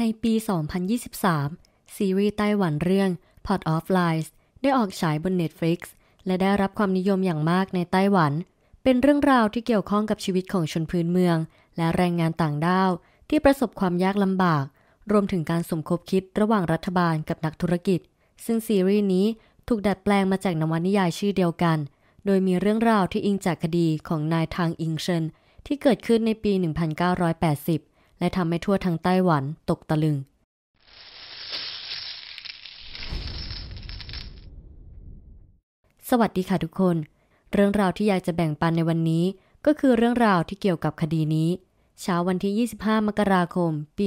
ในปี 2023 ซีรีส์ไต้หวันเรื่อง Pot of Lies ได้ออกฉายบน Netflix และได้รับความนิยมอย่างมากในไต้หวัน เป็นเรื่องราวที่เกี่ยวข้องกับชีวิตของชนพื้นเมืองและแรงงานต่างด้าวที่ประสบความยากลำบาก รวมถึงการสมคบคิดระหว่างรัฐบาลกับนักธุรกิจ ซึ่งซีรีส์นี้ถูกดัดแปลงมาจากนวนิยายชื่อเดียวกัน โดยมีเรื่องราวที่อิงจากคดีของนายทางอิงเชนที่เกิดขึ้นในปี 1980และทำให้ทั่วท้งไต้หวันตกตะลึง สวัสดีค่ะทุกคน เรื่องราวที่อยากจะแบ่งปันในวันนี้ ก็คือเรื่องราวที่เกี่ยวกับคดีนี้ เช้าวันที่25 มกราคม ปี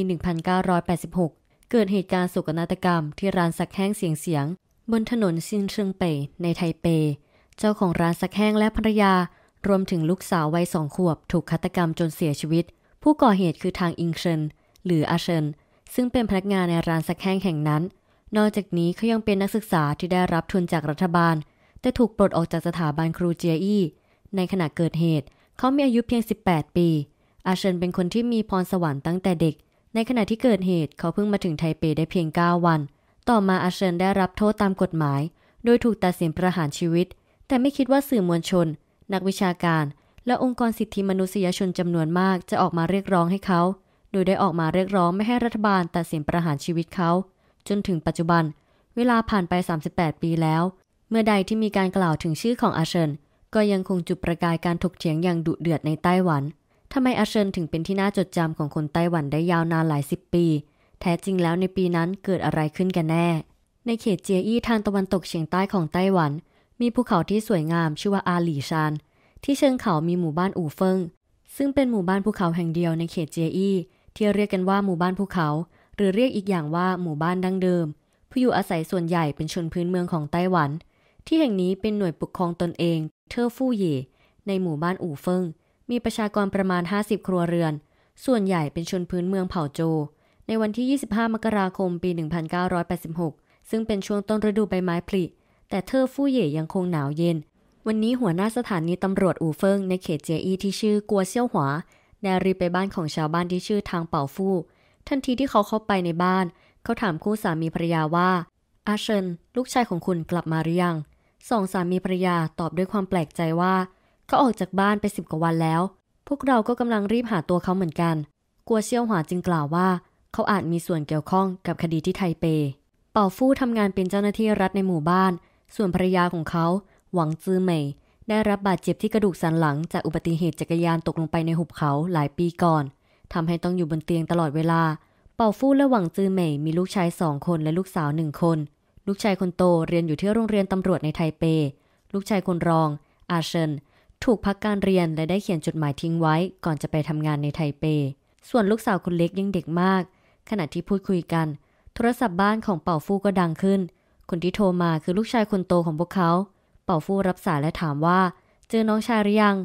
1986 เกิดเหตุการณ์สุกนาฏกรรมที่ร้านซักแห้งเสียง เสียง บนถนนซินเชิงเป่ในไทเป เจ้าของร้านซักแห้งและภรรยา รวมถึงลูกสาววัยสองขวบ ถูกฆาตกรรมจนเสียชีวิตผู้ก่อเหตุคือทางอิงเชนหรืออาเชนซึ่งเป็นพนักงานในร้านสักแห่งแห่งนั้น นอกจากนี้เขายังเป็นนักศึกษาที่ได้รับทุนจากรัฐบาลแต่ถูกปลดออกจากสถาบันครูเจียอี้ในขณะเกิดเหตุเขามีอายุเพียง 18 ปี อาเชนเป็นคนที่มีพรสวรรค์ตั้งแต่เด็ก ในขณะที่เกิดเหตุเขาเพิ่งมาถึงไทเปได้เพียง9วัน ต่อมาอาเชนได้รับโทษตามกฎหมาย โดยถูกตัดสินประหารชีวิต แต่ไม่คิดว่าสื่อมวลชน นักวิชาการและองค์กรสิทธิมนุษยชนจำนวนมากจะออกมาเรียกร้องให้เขา โดยได้ออกมาเรียกร้องไม่ให้รัฐบาลตัดสินประหารชีวิตเขา จนถึงปัจจุบัน เวลาผ่านไป 38 ปีแล้ว เมื่อใดที่มีการกล่าวถึงชื่อของอาเชิญก็ยังคงจุดประกายการถกเถียงอย่างดุเดือดในไต้หวัน ทำไมอาเชิญถึงเป็นที่น่าจดจำของคนไต้หวันได้ยาวนานหลายสิบปี แท้จริงแล้วในปีนั้นเกิดอะไรขึ้นกันแน่ ในเขตเจียอี้ทางตะวันตกเฉียงใต้ของไต้หวัน มีภูเขาที่สวยงามชื่อว่าอาหลี่ชานที่เชิงเขามีหมู่บ้านอู่เฟิง ซึ่งเป็นหมู่บ้านภูเขาแห่งเดียวในเขตเจียอี้ที่เรียกกันว่าหมู่บ้านภูเขา หรือเรียกอีกอย่างว่าหมู่บ้านดั้งเดิม ผู้อยู่อาศัยส่วนใหญ่เป็นชนพื้นเมืองของไต้หวัน ที่แห่งนี้เป็นหน่วยปกครองตนเอง เทอร์ฟู่เย่ในหมู่บ้านอู่เฟิงมีประชากรประมาณ 50 ครัวเรือน ส่วนใหญ่เป็นชนพื้นเมืองเผ่าโจ ในวันที่ 25 มกราคม ปี 1986 ซึ่งเป็นช่วงต้นฤดูใบไม้ผลิ แต่เทอร์ฟู่เย่ยังคงหนาวเย็นวันนี้หัวหน้าสถานีตำรวจอูเฟิงในเขตเจียอีที่ชื่อกัวเซี่ยวหัวได้รีบไปบ้านของชาวบ้านที่ชื่อทางเป่าฟู่ทันทีที่เขาเข้าไปในบ้าน เขาถามคู่สามีภรรยาว่า อาเชินลูกชายของคุณกลับมาหรือยังสองสามีภรรยาตอบด้วยความแปลกใจว่า เขาออกจากบ้านไปสิบกว่าวันแล้ว พวกเราก็กำลังรีบหาตัวเขาเหมือนกัน กัวเซี่ยวหวาจึงกล่าวว่า เขาอาจมีส่วนเกี่ยวข้องกับคดีที่ไทเป เป่าฟู่ทำงานเป็นเจ้าหน้าที่รัฐในหมู่บ้าน ส่วนภรรยาของเขาหวังจือเหม่ ได้รับบาดเจ็บที่กระดูกสันหลัง จากอุบัติเหตุจักรยานตกลงไปในหุบเขาหลายปีก่อนทำให้ต้องอยู่บนเตียงตลอดเวลา เป่าฟู่และหวังจือเหม่ มีลูกชายสองคนและลูกสาวหนึ่งคน ลูกชายคนโตเรียนอยู่ที่โรงเรียนตำรวจในไทเป ลูกชายคนรอง อาเชนถูกพักการเรียน และได้เขียนจดหมายทิ้งไว้ ก่อนจะไปทำงานในไทเป ส่วนลูกสาวคนเล็กยังเด็กมาก ขณะที่พูดคุยกัน โทรศัพท์บ้านของเป่าฟู่ก็ดังขึ้น คนที่โทรมาคือลูกชายคนโตของพวกเขาเป่าฟู่รับสายและถามว่า เจอน้องชายหรือยัง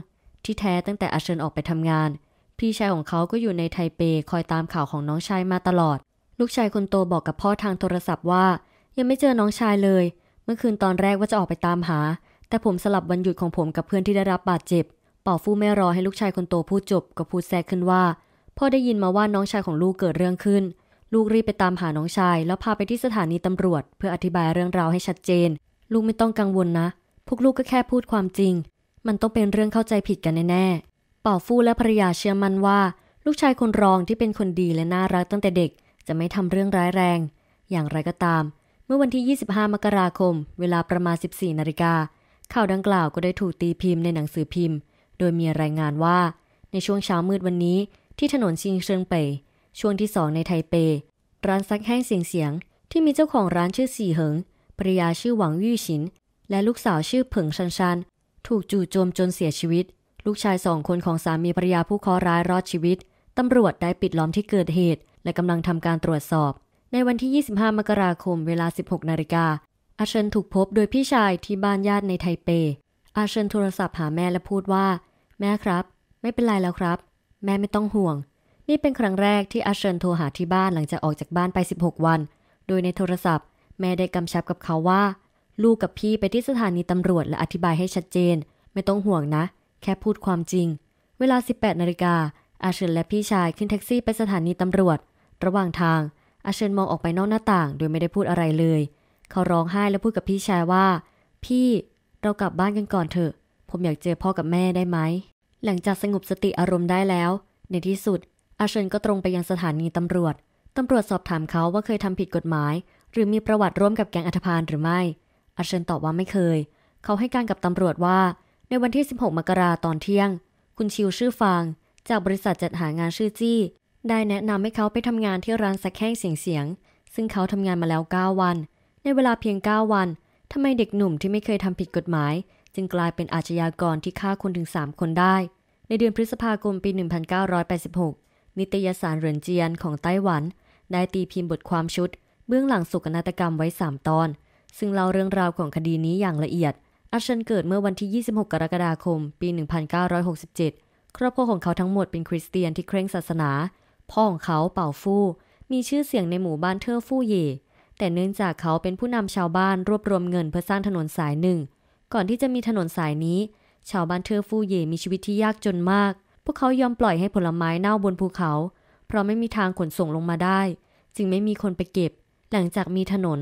ที่แท้ตั้งแต่อาเชิญออกไปทำงาน พี่ชายของเขาก็อยู่ในไทเปคอยตามข่าวของน้องชายมาตลอด ลูกชายคนโตบอกกับพ่อทางโทรศัพท์ว่า ยังไม่เจอน้องชายเลย เมื่อคืนตอนแรกว่าจะออกไปตามหา แต่ผมสลับวันหยุดของผมกับเพื่อนที่ได้รับบาดเจ็บ เป่าฟู่ไม่รอให้ลูกชายคนโตพูดจบก็พูดแทรกขึ้นว่าพ่อได้ยินมาว่าน้องชายของลูกเกิดเรื่องขึ้น ลูกรีบไปตามหาน้องชาย แล้วพาไปที่สถานีตำรวจ เพื่ออธิบายเรื่องราวให้ชัดเจน ลูกไม่ต้องกังวลนะพวกลูกก็แค่พูดความจริง มันต้องเป็นเรื่องเข้าใจผิดกันแน่ๆเป่าฟู่และภรรยาเชื่อมั่นว่า ลูกชายคนรองที่เป็นคนดีและน่ารักตั้งแต่เด็กจะไม่ทำเรื่องร้ายแรง อย่างไรก็ตาม เมื่อวันที่ 25 มกราคม เวลาประมาณ 14นาฬิกาข่าวดังกล่าวก็ได้ถูกตีพิมพ์ในหนังสือพิมพ์ โดยมีรายงานว่า ในช่วงเช้ามืดวันนี้ที่ถนนชิงเชิงเป่ยช่วงที่สองในไทเป ร้านซักแห้งเสียงเสียง ที่มีเจ้าของร้านชื่อสี่เหิงภรรยาชื่อหวังยี่ฉินและลูกสาวชื่อเผิงชันชัน ถูกจู่โจมจนเสียชีวิต ลูกชายสองคนของสามีภรรยาผู้คอร้ายรอดชีวิต ตำรวจได้ปิดล้อมที่เกิดเหตุ และกำลังทำการตรวจสอบ ในวันที่ 25 มกราคม เวลา 16นาฬิกาอาเชนถูกพบโดยพี่ชายที่บ้านญาติในไทเปอาเชนโทรศัพท์หาแม่และพูดว่า แม่ครับ ไม่เป็นไรแล้วครับ แม่ไม่ต้องห่วง นี่เป็นครั้งแรกที่อาเชนโทรหาที่บ้านหลังจากออกจากบ้านไป 16 วัน โดยในโทรศัพท์แม่ได้กำชับกับเขาว่าลูกกับพี่ไปที่สถานีตำรวจและอธิบายให้ชัดเจน ไม่ต้องห่วงนะ แค่พูดความจริง เวลา 18นาฬิกาอาเชิญและพี่ชาย ขึ้นแท็กซี่ไปสถานีตำรวจ ระหว่างทาง อาเชิญมองออกไปนอกหน้าต่าง โดยไม่ได้พูดอะไรเลย เขาร้องไห้และพูดกับพี่ชายว่า พี่ เรากลับบ้านกันก่อนเถอะ ผมอยากเจอพ่อกับแม่ได้ไหม หลังจากสงบสติอารมณ์ได้แล้ว ในที่สุด อาเชิญก็ตรงไปยังสถานีตำรวจ ตำรวจสอบถามเขาว่าเคยทำผิดกฎหมาย หรือมีประวัติร่วมกับแก๊งอัฐพานหรือไม่อาเชนตอบว่าไม่เคย เขาให้การกับตำรวจว่า ในวันที่ 16 มกราตอนเที่ยง คุณชิวชื่อฟางจากบริษัทจัดหางานชื่อจี้ ได้แนะนำให้เขาไปทำงานที่ร้านสักแห้งเสียงเสียง ซึ่งเขาทำงานมาแล้ว 9 วัน ในเวลาเพียง 9 วันทำไมเด็กหนุ่มที่ไม่เคยทำผิดกฎหมาย จึงกลายเป็นอาชญากรที่ฆ่าคนถึง 3 คนได้ ในเดือนพฤษภาคมปี 1986 นิตยสารเหรินเจียนของไต้หวัน ได้ตีพิมพ์บทความชุด เบื้องหลังสุกนาฏกรรมไว้3ตอนซึ่งเล่าเรื่องราวของคดีนี้อย่างละเอียด อัชชันเกิดเมื่อวันที่ 26 กรกฎาคม ปี 1967 ครอบครัวของเขาทั้งหมดเป็นคริสเตียนที่เคร่งศาสนา พ่อของเขาเป่าฟู่มีชื่อเสียงในหมู่บ้านเทอร์ฟู่เย่แต่เนื่องจากเขาเป็นผู้นำชาวบ้านรวบรวมเงินเพื่อสร้างถนนสายหนึ่ง ก่อนที่จะมีถนนสายนี้ ชาวบ้านเทอร์ฟู่เย่มีชีวิตที่ยากจนมาก พวกเขายอมปล่อยให้ผลไม้เน่าบนภูเขา เพราะไม่มีทางขนส่งลงมาได้ จึงไม่มีคนไปเก็บ หลังจากมีถนน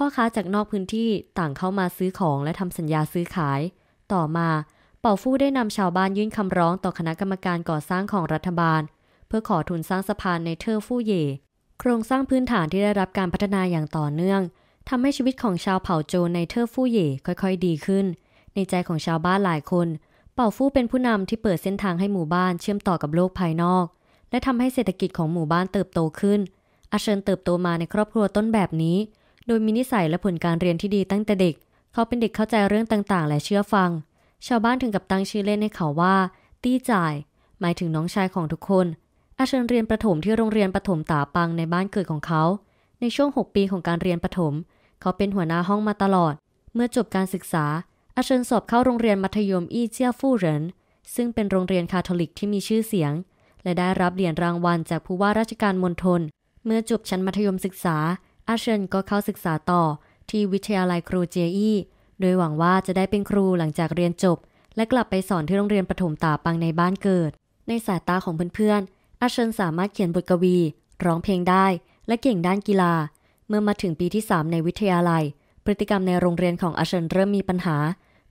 พ่อค้าจากนอกพื้นที่ต่างเข้ามาซื้อของและทำสัญญาซื้อขาย ต่อมาเป่าฟู่ได้นำชาวบ้านยื่นคำร้องต่อคณะกรรมการก่อสร้างของรัฐบาล เพื่อขอทุนสร้างสะพานในเทอร์ฟู่เย่โครงสร้างพื้นฐานที่ได้รับการพัฒนาอย่างต่อเนื่องทำให้ชีวิตของชาวเผ่าโจในเทอร์ฟู่เย่ค่อยๆ ดีขึ้น ในใจของชาวบ้านหลายคนเป่าฟู่เป็นผู้นำที่เปิดเส้นทางให้หมู่บ้านเชื่อมต่อกับโลกภายนอก และทำให้เศรษฐกิจของหมู่บ้านเติบโตขึ้นอาเชิญเติบโตมาในครอบครัวต้นแบบนี้โดยมีนิสัยและผลการเรียนที่ดีตั้งแต่เด็ก เขาเป็นเด็กเข้าใจเรื่องต่างๆ และเชื่อฟัง ชาวบ้านถึงกับตั้งชื่อเล่นให้เขาว่า ตี้จ่าย หมายถึงน้องชายของทุกคน อาเชิญเรียนประถมที่โรงเรียนประถมตาปังในบ้านเกิดของเขา ในช่วง 6 ปีของการเรียนประถม เขาเป็นหัวหน้าห้องมาตลอด เมื่อจบการศึกษา อาเชิญสอบเข้าโรงเรียนมัธยมอีเจียฟู่เหรินซึ่งเป็นโรงเรียนคาทอลิกที่มีชื่อเสียง และได้รับเหรียญรางวัลจากผู้ว่าราชการมณฑล เมื่อจบชั้นมัธยมศึกษาอาเชนก็เข้าศึกษาต่อที่วิทยาลัยครูเจอีโดยหวังว่าจะได้เป็นครูหลังจากเรียนจบ และกลับไปสอนที่โรงเรียนประถมตาปังในบ้านเกิด ในสายตาของเพื่อนๆอาเชนสามารถเขียนบทกวี ร้องเพลงได้ และเก่งด้านกีฬา เมื่อมาถึงปีที่ 3 ในวิทยาลัย พฤติกรรมในโรงเรียนของอาเชนเริ่มมีปัญหา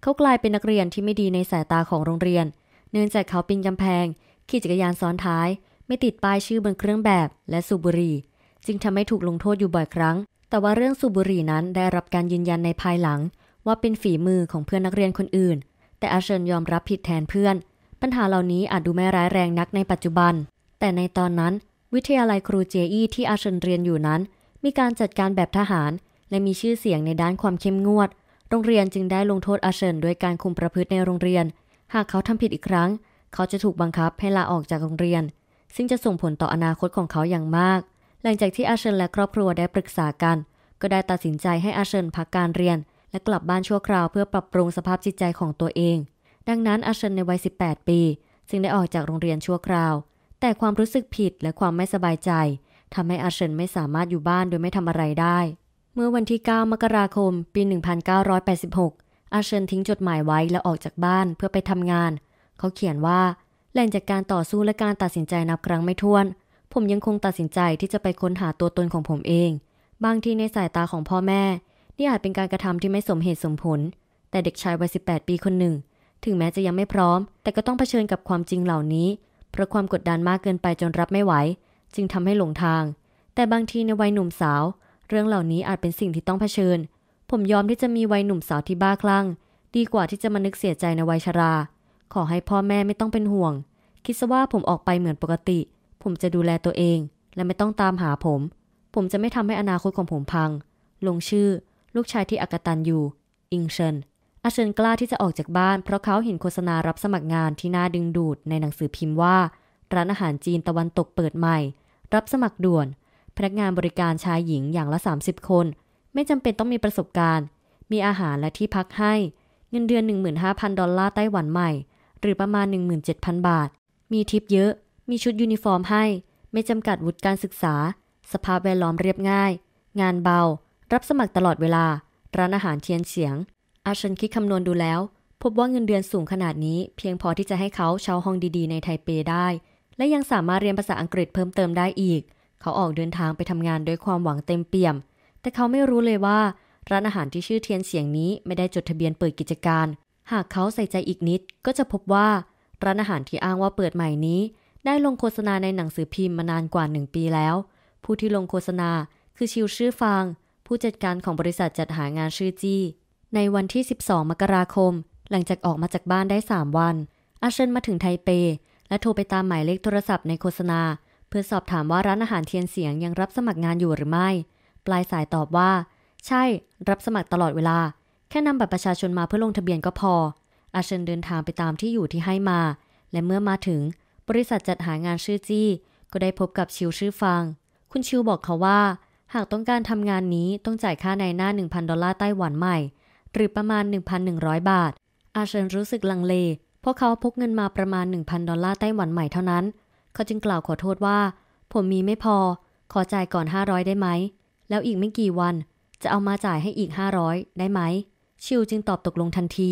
เขากลายเป็นนักเรียนที่ไม่ดีในสายตาของโรงเรียน เนื่องจากเขาปีนกำแพงขี่จักรยานซ้อนท้าย ไม่ติดป้ายชื่อบนเครื่องแบบ และสูบบุหรี่จึงทำให้ถูกลงโทษอยู่บ่อยครั้ง แต่ว่าเรื่องสูบบุหรี่นั้นได้รับการยืนยันในภายหลัง ว่าเป็นฝีมือของเพื่อนนักเรียนคนอื่น แต่อาเชิญยอมรับผิดแทนเพื่อน ปัญหาเหล่านี้อาจดูไม่ร้ายแรงนัก ในปัจจุบัน แต่ในตอนนั้น วิทยาลัยครูเจอีที่อาเชิญเรียนอยู่นั้น มีการจัดการแบบทหาร และมีชื่อเสียงในด้านความเข้มงวด โรงเรียนจึงได้ลงโทษอาเชิญด้วยการคุมประพฤติในโรงเรียน หากเขาทำผิดอีกครั้ง เขาจะถูกบังคับให้ลาออกจากโรงเรียน ซึ่งจะส่งผลต่ออนาคตของเขาอย่างมากหลังจากที่อาเชิญและครอบครัวได้ปรึกษากัน ก็ได้ตัดสินใจให้อาเชิญพักการเรียนและกลับบ้านชั่วคราวเพื่อปรับปรุงสภาพจิตใจของตัวเอง ดังนั้นอาเชิญในวัย18 ปีจึงได้ออกจากโรงเรียนชั่วคราว แต่ความรู้สึกผิดและความไม่สบายใจทำให้อาเชิญไม่สามารถอยู่บ้านโดยไม่ทำอะไรได้ เมื่อวันที่9มกราคมปี 1986 อาเชิญทิ้งจดหมายไว้และออกจากบ้านเพื่อไปทำงาน เขาเขียนว่าแหล่งจากการต่อสู้และการตัดสินใจนับครั้งไม่ถ้วนผมยังคงตัดสินใจที่จะไปค้นหาตัวตนของผมเอง บางทีในสายตาของพ่อแม่ นี่อาจเป็นการกระทำที่ไม่สมเหตุสมผล แต่เด็กชายวัยสิปีคนหนึ่ง ถึงแม้จะยังไม่พร้อม แต่ก็ต้องเผชิญกับความจริงเหล่านี้ เพราะความกดดันมากเกินไปจนรับไม่ไหว จึงทำให้หลงทาง แต่บางทีในวัยหนุ่มสาว เรื่องเหล่านี้อาจเป็นสิ่งที่ต้องเผชิญ ผมยอมที่จะมีวัยหนุ่มสาวที่บ้าคลั่ง ดีกว่าที่จะมานึกเสียใจในวัยชรา ขอให้พ่อแม่ไม่ต้องเป็นห่วง คิดซะว่าผมออกไปเหมือนปกติเผมจะดูแลตัวเองและไม่ต้องตามหาผม ผมจะไม่ทำให้อนาคตของผมพัง ลงชื่อลูกชายที่อักตันอยู่ อิงเชนอาเชนกล้าที่จะออกจากบ้านเพราะเขาเห็นโฆษณารับสมัครงานที่น่าดึงดูดในหนังสือพิมพ์ว่า ร้านอาหารจีนตะวันตกเปิดใหม่ รับสมัครด่วนพนักงานบริการชายหญิงอย่างละ 30 คน ไม่จำเป็นต้องมีประสบการณ์ มีอาหารและที่พักให้ เงินเดือน15,000ดอลลาร์ไต้หวันใหม่ หรือประมาณ 17,000 บาท มีทิปเยอะมีชุดยูนิฟอร์มให้ ไม่จำกัดวุฒิการศึกษา สภาพแวดล้อมเรียบง่าย งานเบา รับสมัครตลอดเวลา ร้านอาหารเทียนเสียง อาชันคิดคำนวณดูแล้ว พบว่าเงินเดือนสูงขนาดนี้เพียงพอที่จะให้เขาเช่าห้องดี ๆในไทเปได้ และยังสามารถเรียนภาษาอังกฤษเพิ่มเติมได้อีก เขาออกเดินทางไปทำงานด้วยความหวังเต็มเปี่ยม แต่เขาไม่รู้เลยว่าร้านอาหารที่ชื่อเทียนเสียงนี้ไม่ได้จดทะเบียนเปิดกิจการ หากเขาใส่ใจอีกนิด ก็จะพบว่าร้านอาหารที่อ้างว่าเปิดใหม่นี้ได้ลงโฆษณาในหนังสือพิมพ์มานานกว่า1ปีแล้ว ผู้ที่ลงโฆษณาคือชิวชื่อฟาง ผู้จัดการของบริษัทจัดหางานชื่อจี้ ในวันที่ 12 มกราคม หลังจากออกมาจากบ้านได้ 3 วัน อาเชนมาถึงไทเป และโทรไปตามหมายเลขโทรศัพท์ในโฆษณา เพื่อสอบถามว่าร้านอาหารเทียนเสียงยังรับสมัครงานอยู่หรือไม่ ปลายสายตอบว่า ใช่ รับสมัครตลอดเวลา แค่นำบัตรประชาชนมาเพื่อลงทะเบียนก็พอ อาเชนเดินทางไปตามที่อยู่ที่ให้มา และเมื่อมาถึงบริษัทจัดหางานชื่อจี้ก็ได้พบกับชิวชื่อฟัง คุณชิวบอกเขาว่า หากต้องการทำงานนี้ต้องจ่ายค่าในหน้า 1,000 ดอลลาร์ไต้หวันใหม่ หรือประมาณ 1,100 บาท อาเชนรู้สึกลังเล เพราะเขาพกเงินมาประมาณ 1,000 ดอลลาร์ไต้หวันใหม่เท่านั้น เขาจึงกล่าวขอโทษว่า ผมมีไม่พอขอจ่ายก่อน 500ได้ไหมแล้วอีกไม่กี่วัน จะเอามาจ่ายให้อีก 500 ได้ไหม ชิวจึงตอบตกลงทันที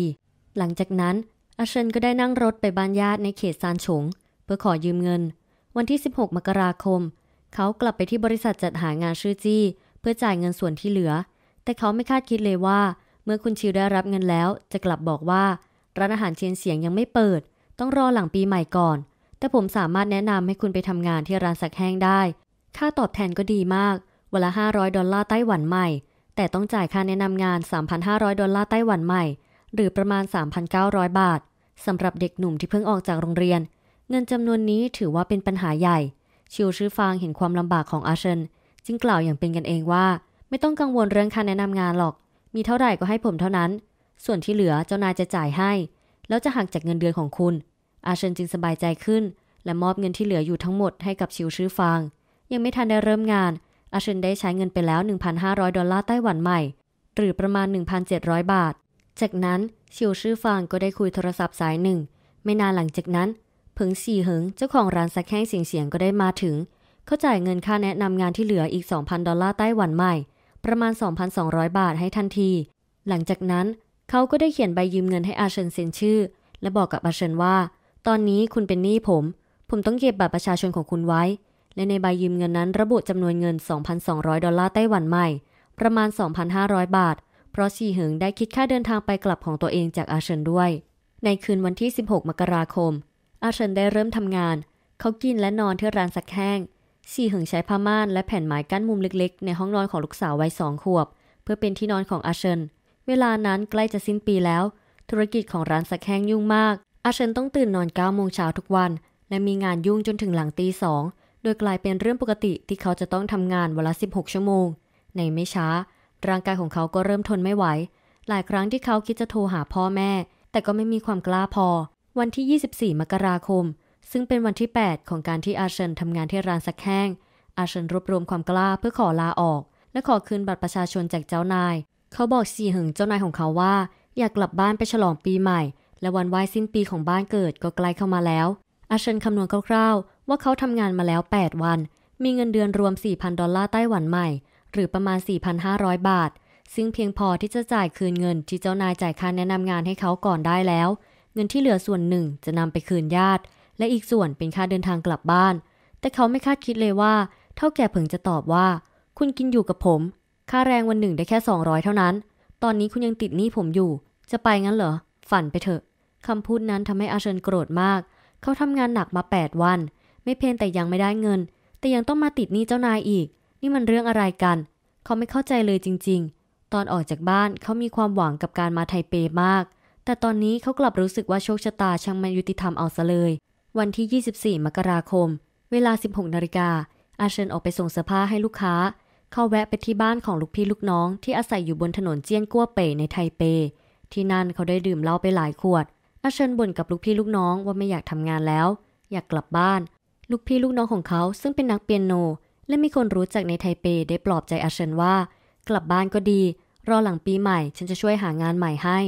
หลังจากนั้น อาเชนก็ได้นั่งรถไปบ้านญาติในเขตซานฉงเพื่อขอยืมเงิน วันที่ 16 มกราคม เขากลับไปที่บริษัทจัดหางานชื่อจี้ เพื่อจ่ายเงินส่วนที่เหลือ แต่เขาไม่คาดคิดเลยว่า เมื่อคุณชิวได้รับเงินแล้ว จะกลับบอกว่าร้านอาหารเชียนเสียงยังไม่เปิด ต้องรอหลังปีใหม่ก่อน แต่ผมสามารถแนะนำให้คุณไปทำงานที่ร้านสักแห้งได้ ค่าตอบแทนก็ดีมากวันละ500ดอลลาร์ไต้หวันใหม่แต่ต้องจ่ายค่าแนะนำงาน3,500ดอลลาร์ไต้หวันใหม่ หรือประมาณ 3,900 บาทสำหรับเด็กหนุ่มที่เพิ่งออกจากโรงเรียนเงินจำนวนนี้ถือว่าเป็นปัญหาใหญ่ ชิวชื่อฟางเห็นความลำบากของอาเชน จึงกล่าวอย่างเป็นกันเองว่า ไม่ต้องกังวลเรื่องค่าแนะนำงานหรอก มีเท่าไหร่ก็ให้ผมเท่านั้น ส่วนที่เหลือเจ้านายจะจ่ายให้ แล้วจะหักจากเงินเดือนของคุณ อาเชนจึงสบายใจขึ้น และมอบเงินที่เหลืออยู่ทั้งหมดให้กับชิวชื่อฟาง ยังไม่ทันได้เริ่มงาน อาเชนได้ใช้เงินไปแล้ว1,500ดอลลาร์ไต้หวันใหม่ หรือประมาณ 1,700 บาท จากนั้นชิวชื่อฟางก็ได้คุยโทรศัพท์สายหนึ่ง ไม่นานหลังจากนั้นเพิงสี่เหิงเจ้าของร้านซักแห้งเสียงเสียงก็ได้มาถึง เขาจ่ายเงินค่าแนะนำงานที่เหลืออีก 2,000 ดอลลาร์ไต้หวันใหม่ ประมาณ 2,200 บาทให้ทันที หลังจากนั้นเขาก็ได้เขียนใบยืมเงินให้อาเชิเซ็นชื่อ และบอกกับอาเชิว่า ตอนนี้คุณเป็นหนี้ผม ผมต้องเก็บบัตรประชาชนของคุณไว้ และในใบยืมเงินนั้นระบุจำนวนเงิน2,200ดอลลาร์ไต้หวันใหม่ ประมาณ 2,500 บาท เพราะชีเหิงได้คิดค่าเดินทางไปกลับของตัวเองจากอาเชิด้วย ในคืนวันที่ 16 มกราคมอาเฉินได้เริ่มทำงาน เขากินและนอนที่ร้านสักแห้งซีหึงใช้ผ้าม่าน และแผ่นไม้กั้นมุมเล็กๆ ในห้องนอนของลูกสาววัยสองขวบ เพื่อเป็นที่นอนของอาเฉินเวลานั้นใกล้จะสิ้นปีแล้ว ธุรกิจของร้านสักแห้งยุ่งมาก อาเฉินต้องตื่นนอน9ก้าโมงเช้าทุกวัน และมีงานยุ่งจนถึงหลังตีสองโดยกลายเป็นเรื่องปกติที่เขาจะต้องทำงานเวาสลบ16 ชั่วโมง ในไม่ช้า ร่างกายของเขาก็เริ่มทนไม่ไหว หลายครั้งที่เขาคิดจะโทรหาพ่อแม่ แต่ก็ไม่มีความกล้าพอวันที่ 24 มกราคม ซึ่งเป็นวันที่ 8 ของการที่อาเชนทำงานที่ร้านสักแห้ง อาเชนรวบรวมความกล้าเพื่อขอลาออก และขอคืนบัตรประชาชนจากเจ้านาย เขาบอกซีหึงเจ้านายของเขาว่า อยากกลับบ้านไปฉลองปีใหม่ และวันไหว้สิ้นปีของบ้านเกิดก็ใกล้เข้ามาแล้ว อาเชนคำนวณคร่าวๆว่าเขาทำงานมาแล้ว 8 วัน มีเงินเดือนรวม 4,000 ดอลลาร์ไต้หวันใหม่ หรือประมาณ 4,500 บาท ซึ่งเพียงพอที่จะจ่ายคืนเงินที่เจ้านายจ่ายค่าแนะนำงานให้เขาก่อนได้แล้วเงินที่เหลือส่วนหนึ่งจะนำไปคืนญาติ และอีกส่วนเป็นค่าเดินทางกลับบ้าน แต่เขาไม่คาดคิดเลยว่า เท่าแก่เพิงจะตอบว่า คุณกินอยู่กับผม ค่าแรงวันหนึ่งได้แค่ 200 เท่านั้น ตอนนี้คุณยังติดหนี้ผมอยู่ จะไปงั้นเหรอ ฝันไปเถอะคำพูดนั้นทำให้อาเชิญโกรธมาก เขาทำงานหนักมา 8 วัน ไม่เพียงแต่ยังไม่ได้เงิน แต่ยังต้องมาติดหนี้เจ้านายอีก นี่มันเรื่องอะไรกัน เขาไม่เข้าใจเลยจริง ๆ ตอนออกจากบ้านเขามีความหวังกับการมาไทเปมากแต่ตอนนี้เขากลับรู้สึกว่าโชคชะตาช่างมันยุติธรรมเอาซะเลย วันที่ 24 มกราคม เวลา 16 นาฬิกา อาเชนออกไปส่งเสื้อผ้าให้ลูกค้า เข้าแวะไปที่บ้านของลูกพี่ลูกน้องที่อาศัยอยู่บนถนนเจียนกัวเป่ในไทเป ที่นั่นเขาได้ดื่มเหล้าไปหลายขวด อาเชนบ่นกับลูกพี่ลูกน้องว่าไม่อยากทำงานแล้ว อยากกลับบ้าน ลูกพี่ลูกน้องของเขาซึ่งเป็นนักเปียโน และมีคนรู้จักในไทเปได้ปลอบใจอาเชนว่า กลับบ้านก็ดี รอหลังปีใหม่ฉันจะช่วยหางานใหม่ให้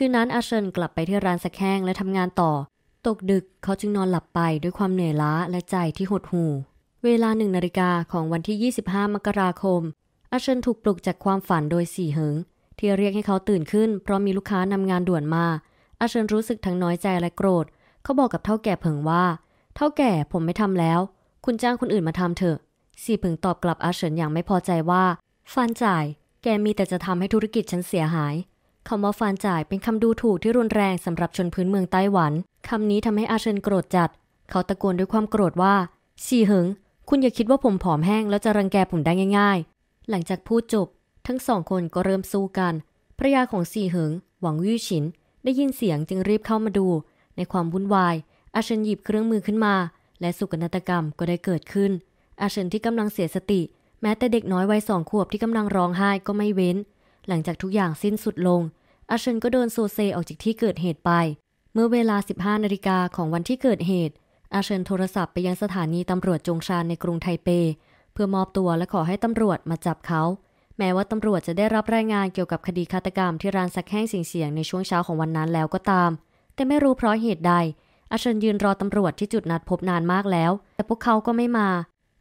คืนนั้นอาเชิญกลับไปที่ร้านสักแห้งและทำงานต่อ ตกดึกเขาจึงนอนหลับไปด้วยความเหนื่อยล้าและใจที่หดหู่ เวลาหนึ่งนาฬิกาของวันที่ 25 มกราคม อาเชิญถูกปลุกจากความฝันโดยสี่เหิงที่เรียกให้เขาตื่นขึ้นเพราะมีลูกค้านำงานด่วนมา อาเชิญรู้สึกทั้งน้อยใจและโกรธ เขาบอกกับเท่าแก่เผิงว่า เท่าแก่ผมไม่ทำแล้ว คุณจ้างคนอื่นมาทำเถอะ สี่เผิงตอบกลับอาเฉินอย่างไม่พอใจว่าฟานจ่าย แกมีแต่จะทำให้ธุรกิจฉันเสียหายคำว่าฟานจ่ายเป็นคำดูถูกที่รุนแรงสำหรับชนพื้นเมืองไต้หวัน คำนี้ทำให้อาเชิโกรธจัด เขาตะโกนด้วยความโกรธว่า สีเหิง คุณอย่าคิดว่าผมผอมแห้งแล้วจะรังแกผมได้ง่ายๆ หลังจากพูดจบ ทั้งสองคนก็เริ่มสู้กัน ภรยาของซีเหิง หวังวิ่ฉิน ได้ยินเสียงจึงรีบเข้ามาดู ในความวุ่นวาย อาเชิหยิบเครื่องมือขึ้นมา และสุกนาฏกรรมก็ได้เกิดขึ้น อาเชิที่กำลังเสียสติ แม้แต่เด็กน้อยวัยสองขวบที่กำลังร้องไห้ก็ไม่เว้น หลังจากทุกอย่างสิ้นสุดลงอาเชิก็เดินโซเซออกจากที่เกิดเหตุไป เมื่อเวลา 15 นาฬิกาของวันที่เกิดเหตุ อาเชิโทรศัพท์ไปยังสถานีตำรวจจงชานในกรุงไทเป เพื่อมอบตัวและขอให้ตำรวจมาจับเขา แม้ว่าตำรวจจะได้รับรายงานเกี่ยวกับคดีฆาตกรรมที่ร้านสักแห้งเสียงในช่วงเช้าของวันนั้นแล้วก็ตาม แต่ไม่รู้เพราะเหตุใด อาเชิยืนรอตำรวจที่จุดนัดพบนานมากแล้ว แต่พวกเขาก็ไม่มา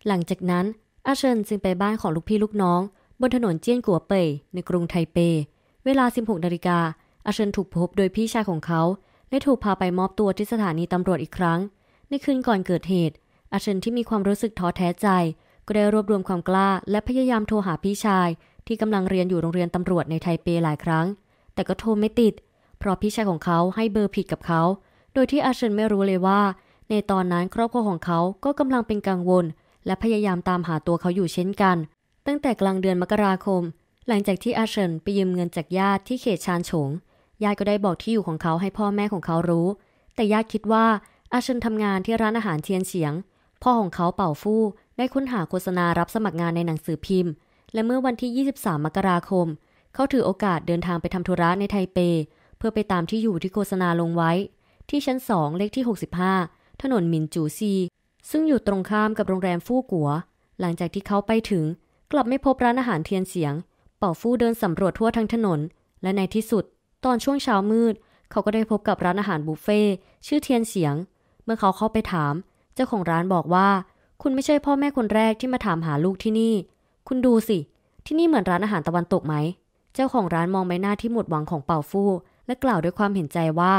หลังจากนั้น อาเชิจึงไปบ้านของลูกพี่ลูกน้อง บนถนนเจียนกัวเป่ยในกรุงไทเปเวลา 16นาฬิกา อาเชนถูกพบโดยพี่ชายของเขา และถูกพาไปมอบตัวที่สถานีตำรวจอีกครั้งในคืนก่อนเกิดเหตุ อาเชนที่มีความรู้สึกท้อแท้ใจ ก็ได้รวบรวมความกล้าและพยายามโทรหาพี่ชาย ที่กำลังเรียนอยู่โรงเรียนตำรวจในไทเปหลายครั้ง แต่ก็โทรไม่ติด เพราะพี่ชายของเขาให้เบอร์ผิดกับเขา โดยที่อาเชนไม่รู้เลยว่า ในตอนนั้นครอบครัวของเขาก็กำลังเป็นกังวล และพยายามตามหาตัวเขาอยู่เช่นกัน ตั้งแต่กลางเดือนมกราคมหลังจากที่อาเฉินไปยืมเงินจากญาติที่เขตชานฉงญาติก็ได้บอกที่อยู่ของเขาให้พ่อแม่ของเขารู้ แต่ญาติคิดว่าอาเฉินทำงานที่ร้านอาหารเทียนเฉียง พ่อของเขาเป่าฟู่ได้ค้นหาโฆษณารับสมัครงานในหนังสือพิมพ์ และเมื่อวันที่ 23 มกราคม เขาถือโอกาสเดินทางไปทำธุระในไทเป เพื่อไปตามที่อยู่ที่โฆษณาลงไว้ ที่ชั้นสองเลขที่65ถนนมินจูซีซึ่งอยู่ตรงข้ามกับโรงแรมฟู่กัว หลังจากที่เขาไปถึงกลับไม่พบร้านอาหารเทียนเฉียงเป่าฟู่เดินสำรวจทั่วทั้งถนน และในที่สุด ตอนช่วงเช้ามืดเขาก็ได้พบกับร้านอาหารบุฟเฟ่ชื่อเทียนเสียง เมื่อเขาเข้าไปถาม เจ้าของร้านบอกว่า คุณไม่ใช่พ่อแม่คนแรกที่มาถามหาลูกที่นี่ คุณดูสิ ที่นี่เหมือนร้านอาหารตะวันตกไหม เจ้าของร้านมองใบหน้าที่หมดหวังของเป่าฟู่และกล่าวด้วยความเห็นใจว่า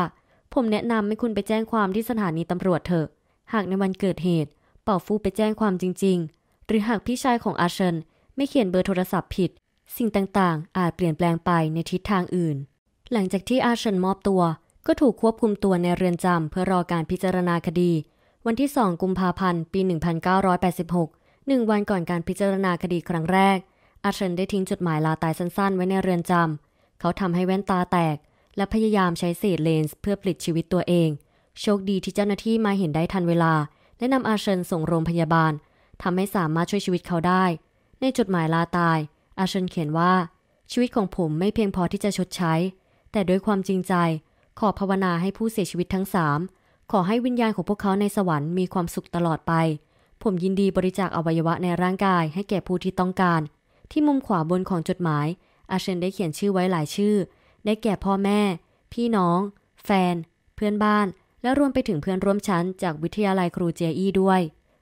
ผมแนะนำให้คุณไปแจ้งความที่สถานีตำรวจเถอะ หากในวันเกิดเหตุ เป่าฟู่ไปแจ้งความจริง ๆ หรือหากพี่ชายของอาเชนไม่เขียนเบอร์โทรศัพท์ผิดสิ่งต่างๆอาจเปลี่ยนแปลงไปในทิศทางอื่น หลังจากที่อาเันมอบตัว ก็ถูกควบคุมตัวในเรือนจำเพื่อรอการพิจารณาคดี วันที่ 2 กุมภาพันธ์ ปี 1986หนึ่งวันก่อนการพิจารณาคดีครั้งแรก อาเันได้ทิ้งจดหมายลาตายสั้นๆ ไว้ในเรือนจำ เขาทำให้แว่นตาแตก และพยายามใช้เศษเลนส์ เพื่อปลิดชีวิตตัวเอง โชคดีที่เจ้าหน้าที่มาเห็นได้ทันเวลา และนำอาเันส่งโรงพยาบาลทำให้สามารถช่วยชีวิตเขาได้ ในจดหมายลาตายอาเชนเขียนว่า ชีวิตของผมไม่เพียงพอที่จะชดใช้ แต่ด้วยความจริงใจ ขอภาวนาให้ผู้เสียชีวิตทั้งสามขอให้วิญญาณของพวกเขาในสวรรค์มีความสุขตลอดไป ผมยินดีบริจาคอวัยวะในร่างกาย ให้แก่ผู้ที่ต้องการ ที่มุมขวาบนของจดหมาย อาเชนได้เขียนชื่อไว้หลายชื่อ ได้แก่พ่อแม่ พี่น้อง แฟน เพื่อนบ้าน และรวมไปถึงเพื่อนร่วมชั้นจากวิทยาลัยครูเจียอี้ด้วย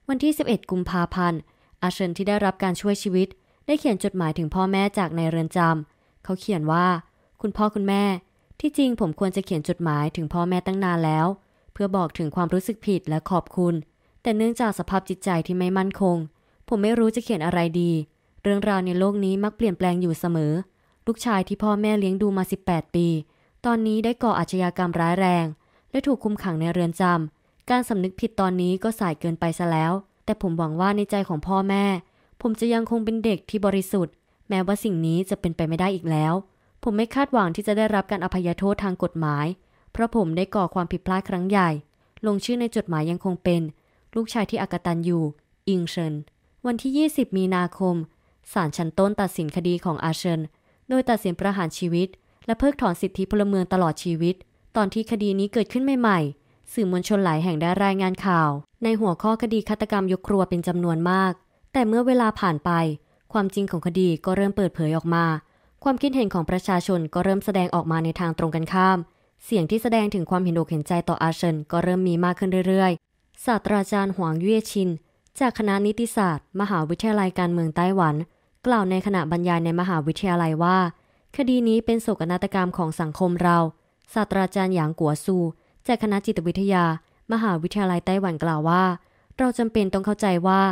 วันที่ 11 กุมภาพันธ์อาเชนที่ได้รับการช่วยชีวิตได้เขียนจดหมายถึงพ่อแม่จากในเรือนจำ เขาเขียนว่า คุณพ่อคุณแม่ ที่จริงผมควรจะเขียนจดหมายถึงพ่อแม่ตั้งนานแล้ว เพื่อบอกถึงความรู้สึกผิดและขอบคุณ แต่เนื่องจากสภาพจิตใจที่ไม่มั่นคง ผมไม่รู้จะเขียนอะไรดี เรื่องราวในโลกนี้มักเปลี่ยนแปลงอยู่เสมอ ลูกชายที่พ่อแม่เลี้ยงดูมา 18 ปี ตอนนี้ได้ก่ออาชญากรรมร้ายแรง และถูกคุมขังในเรือนจำการสำนึกผิดตอนนี้ก็สายเกินไปซะแล้ว แต่ผมหวังว่าในใจของพ่อแม่ผมจะยังคงเป็นเด็กที่บริสุทธิ์แม้ว่าสิ่งนี้จะเป็นไปไม่ได้อีกแล้ว ผมไม่คาดหวังที่จะได้รับการอภัยโทษทางกฎหมาย เพราะผมได้ก่อความผิดพลาดครั้งใหญ่ ลงชื่อในจดหมายยังคงเป็น ลูกชายที่อากตันอยู่ อิงเชิน วันที่ 20 มีนาคม ศาลชั้นต้นตัดสินคดีของอาเชินโดยตัดสินประหารชีวิต และเพิกถอนสิทธิพลเมืองตลอดชีวิต ตอนที่คดีนี้เกิดขึ้นใหม่ๆสื่อมวลชนหลายแห่งได้รายงานข่าว ในหัวข้อคดีฆาตกรรมยกครัวเป็นจำนวนมากแต่เมื่อเวลาผ่านไป ความจริงของคดีก็เริ่มเปิดเผยออกมา ความคิดเห็นของประชาชนก็เริ่มแสดงออกมาในทางตรงกันข้าม เสียงที่แสดงถึงความเห็นอกเห็นใจต่ออาเชนก็เริ่มมีมากขึ้นเรื่อยๆ ศาสตราจารย์หวงเย่ชิน จากคณะนิติศาสตร์ มหาวิทยาลัยการเมืองไต้หวัน กล่าวในขณะบรรยายในมหาวิทยาลัยว่า คดีนี้เป็นโศกนาฏกรรมของสังคมเรา ศาสตราจารย์หยางกัวซู จากคณะจิตวิทยา มหาวิทยาลัยไต้หวันกล่าวว่า เราจำเป็นต้องเข้าใจว่า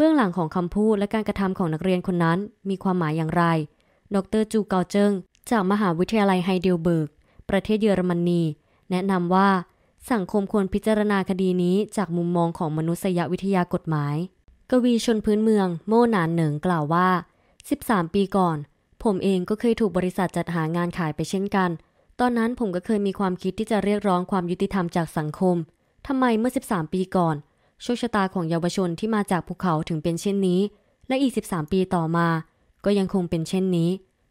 บื้องหลังของคำพูดและการกระทำของนักเรียนคนนั้นมีความหมายอย่างไร ดรจูเกาเจิงจากมหาวิทยาลัยไฮเดลเบิร์กประเทศเยอรมนี แนะนำว่าสังคมควรพิจารณาคดีนี้จากมุมมองของมนุษยวิทยากฎหมาย กวีชนพื้นเมืองโมนานเหนิงกล่าวว่า 13 ปีก่อนผมเองก็เคยถูกบริษัทจัดหางานขายไปเช่นกัน ตอนนั้นผมก็เคยมีความคิดที่จะเรียกร้องความยุติธรรมจากสังคมทำไมเมื่อ 13 ปีก่อนโชคชะตาของเยาวชนที่มาจากภูเขาถึงเป็นเช่นนี้ และอีก 13 ปีต่อมา ก็ยังคงเป็นเช่นนี้